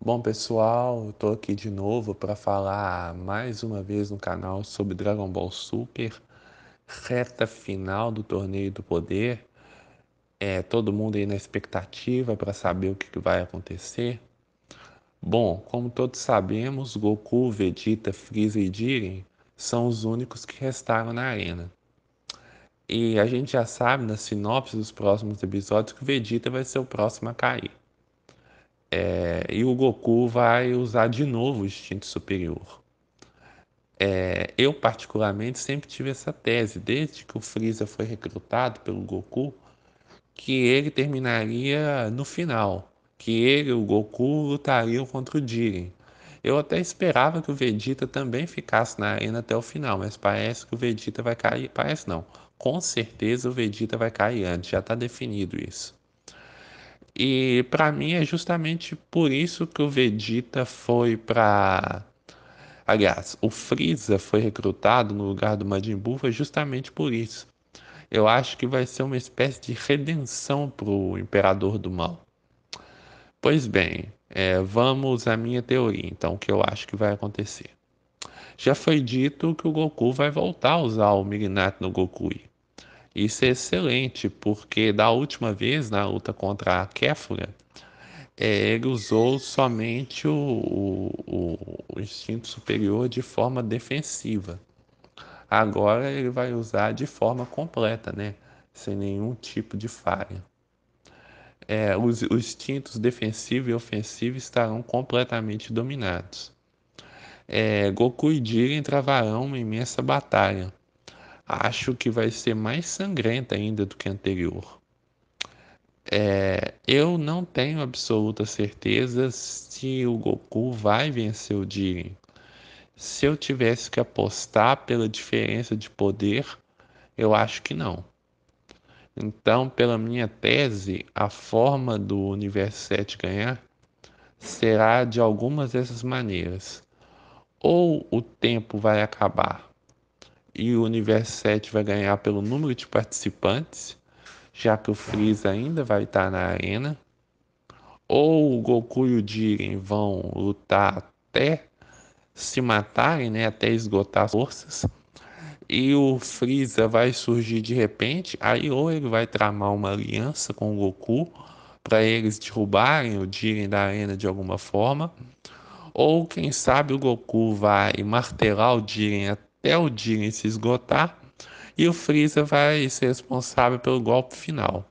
Bom, pessoal, eu tô aqui de novo para falar mais uma vez no canal sobre Dragon Ball Super, reta final do Torneio do Poder. É, todo mundo aí na expectativa para saber o que, que vai acontecer. Bom, como todos sabemos, Goku, Vegeta, Freeza e Jiren são os únicos que restaram na arena. E a gente já sabe na sinopse dos próximos episódios que Vegeta vai ser o próximo a cair. É, e o Goku vai usar de novo o instinto superior. É, eu, particularmente, sempre tive essa tese, desde que o Freeza foi recrutado pelo Goku, que ele terminaria no final, que ele, o Goku, lutariam contra o Jiren. Eu até esperava que o Vegeta também ficasse na arena até o final, mas parece que o Vegeta vai cair. Parece não. Com certeza o Vegeta vai cair antes, já está definido isso. E para mim é justamente por isso que o Vegeta foi para Aliás, o Freeza foi recrutado no lugar do Majin Buu foi justamente por isso. Eu acho que vai ser uma espécie de redenção para o Imperador do Mal. Pois bem, é, vamos à minha teoria, então, que eu acho que vai acontecer. Já foi dito que o Goku vai voltar a usar o Mirinato no Gokui. Isso é excelente, porque da última vez, na luta contra a Kéfora, é, ele usou somente o, o, o instinto superior de forma defensiva. Agora ele vai usar de forma completa, né? Sem nenhum tipo de falha. É, os, os, instintos defensivo e ofensivo estarão completamente dominados. É, Goku e Jiren travarão uma imensa batalha, acho que vai ser mais sangrenta ainda do que a anterior. É, eu não tenho absoluta certeza se o Goku vai vencer o Jiren. Se eu tivesse que apostar pela diferença de poder, eu acho que não. Então, pela minha tese, a forma do universo 7 ganhar será de algumas dessas maneiras. Ou o tempo vai acabar e o universo 7 vai ganhar pelo número de participantes, já que o Freeza ainda vai estar na arena. Ou o Goku e o Jiren vão lutar até se matarem, né, até esgotar as forças. E o Freeza vai surgir de repente, aí ou ele vai tramar uma aliança com o Goku para eles derrubarem o Jiren da arena de alguma forma. Ou quem sabe o Goku vai martelar o Jiren até até o dia se esgotar e o Freeza vai ser responsável pelo golpe final.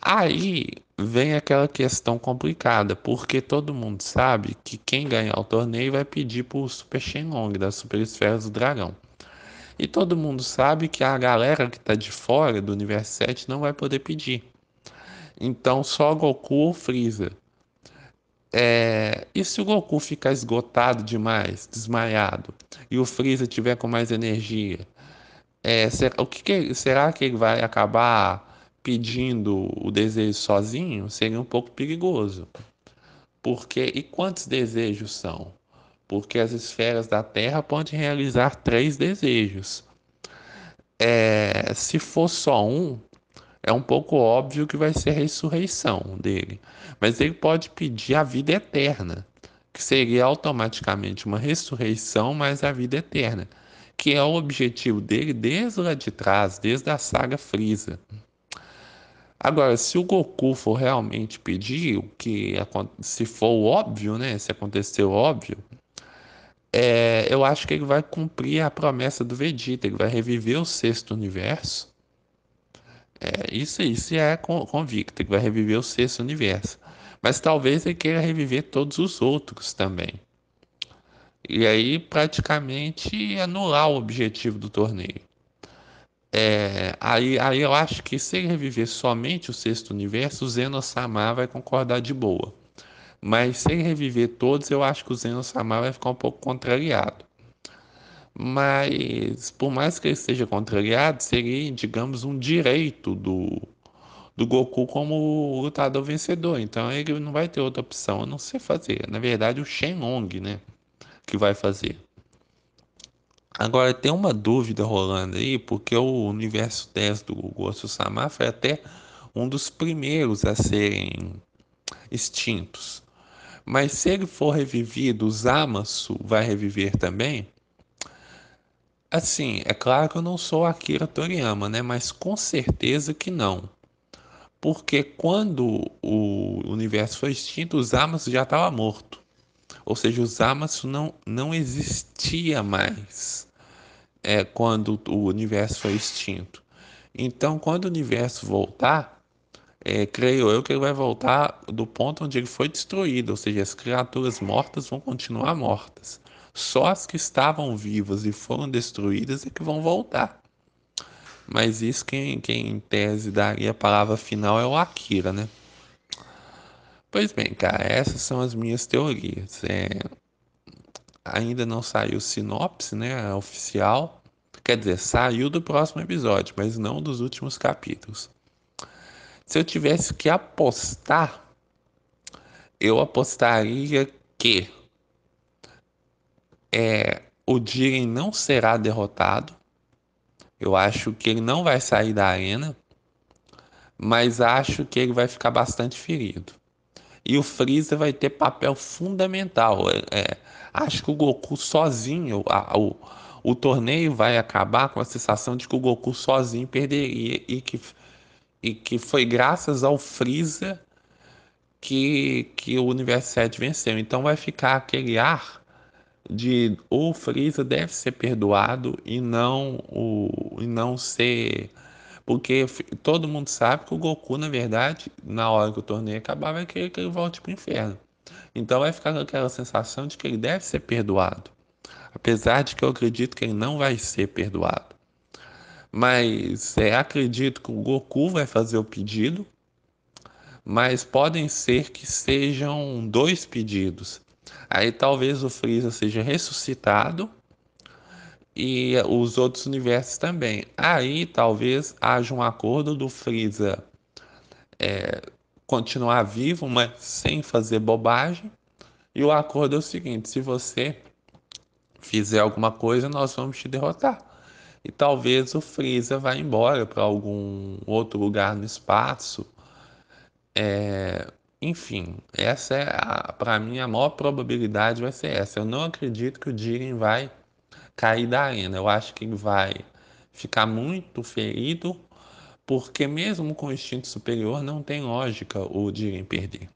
Aí vem aquela questão complicada, porque todo mundo sabe que quem ganhar o torneio vai pedir para o Super Shenlong das Super Esferas do Dragão. E todo mundo sabe que a galera que está de fora do universo 7 não vai poder pedir. Então só Goku ou Freeza. É, e se o Goku ficar esgotado demais, desmaiado, e o Freeza tiver com mais energia, é, será, o que, que, será que ele vai acabar pedindo o desejo sozinho? Seria um pouco perigoso. Porque e quantos desejos são? Porque as esferas da Terra podem realizar três desejos. É, se for só um, é um pouco óbvio que vai ser a ressurreição dele. Mas ele pode pedir a vida eterna, que seria automaticamente uma ressurreição, mas a vida eterna, que é o objetivo dele desde lá de trás, desde a saga Frieza. Agora, se o Goku for realmente pedir, o que se for óbvio, né? Se aconteceu óbvio, é, eu acho que ele vai cumprir a promessa do Vegeta, ele vai reviver o sexto universo é, isso, se é convicto, que vai reviver o sexto universo. Mas talvez ele queira reviver todos os outros também. E aí praticamente anular o objetivo do torneio. É, aí, aí eu acho que se ele reviver somente o sexto universo, o zeno Samar vai concordar de boa. Mas sem reviver todos, eu acho que o zeno Samar vai ficar um pouco contrariado. Mas, por mais que ele esteja contrariado, seria, digamos, um direito do, do Goku como lutador vencedor. Então, ele não vai ter outra opção a não ser fazer. Na verdade, o Shenlong, né? Que vai fazer. Agora, tem uma dúvida rolando aí, porque o universo 10 do Gosto Sama foi até um dos primeiros a serem extintos. Mas se ele for revivido, o Zamasu vai reviver também? Assim, é claro que eu não sou Akira Toriyama, né? Mas com certeza que não. Porque quando o universo foi extinto, os Amatsu já estava morto. Ou seja, os Amatsu não, não existia mais é, quando o universo foi extinto. Então, quando o universo voltar, é, creio eu que ele vai voltar do ponto onde ele foi destruído, ou seja, as criaturas mortas vão continuar mortas. Só as que estavam vivas e foram destruídas é que vão voltar. Mas isso quem, quem em tese daria a palavra final é o Akira, né? Pois bem, cara, essas são as minhas teorias. É... Ainda não saiu sinopse, né? Oficial. Quer dizer, saiu do próximo episódio, mas não dos últimos capítulos. Se eu tivesse que apostar, eu apostaria que é, o Jiren não será derrotado. Eu acho que ele não vai sair da arena, mas acho que ele vai ficar bastante ferido. E o Freeza vai ter papel fundamental. É, é, acho que o Goku sozinho, a, o, o torneio vai acabar com a sensação de que o Goku sozinho perderia e que, e que foi graças ao Freeza que, que o Universo 7 venceu. Então vai ficar aquele ar de o Freeza deve ser perdoado e não o e não ser porque todo mundo sabe que o Goku, na verdade, na hora que o torneio acabar, vai querer que ele volte para o inferno. Então vai ficar com aquela sensação de que ele deve ser perdoado. Apesar de que eu acredito que ele não vai ser perdoado. Mas é, acredito que o Goku vai fazer o pedido, mas podem ser que sejam dois pedidos. Aí talvez o Freeza seja ressuscitado e os outros universos também. Aí talvez haja um acordo do Freeza é, continuar vivo, mas sem fazer bobagem. E o acordo é o seguinte: se você fizer alguma coisa, nós vamos te derrotar. E talvez o Freeza vá embora para algum outro lugar no espaço. É, enfim, essa é a, para mim a maior probabilidade vai ser essa. Eu não acredito que o Diren vai cair da arena. Eu acho que ele vai ficar muito ferido, porque mesmo com o instinto superior não tem lógica o Diren perder.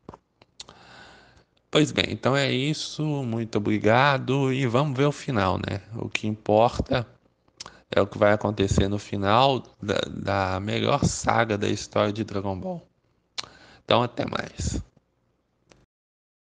Pois bem, então é isso. Muito obrigado e vamos ver o final, né? O que importa é o que vai acontecer no final da, da melhor saga da história de Dragon Ball. Então, até mais.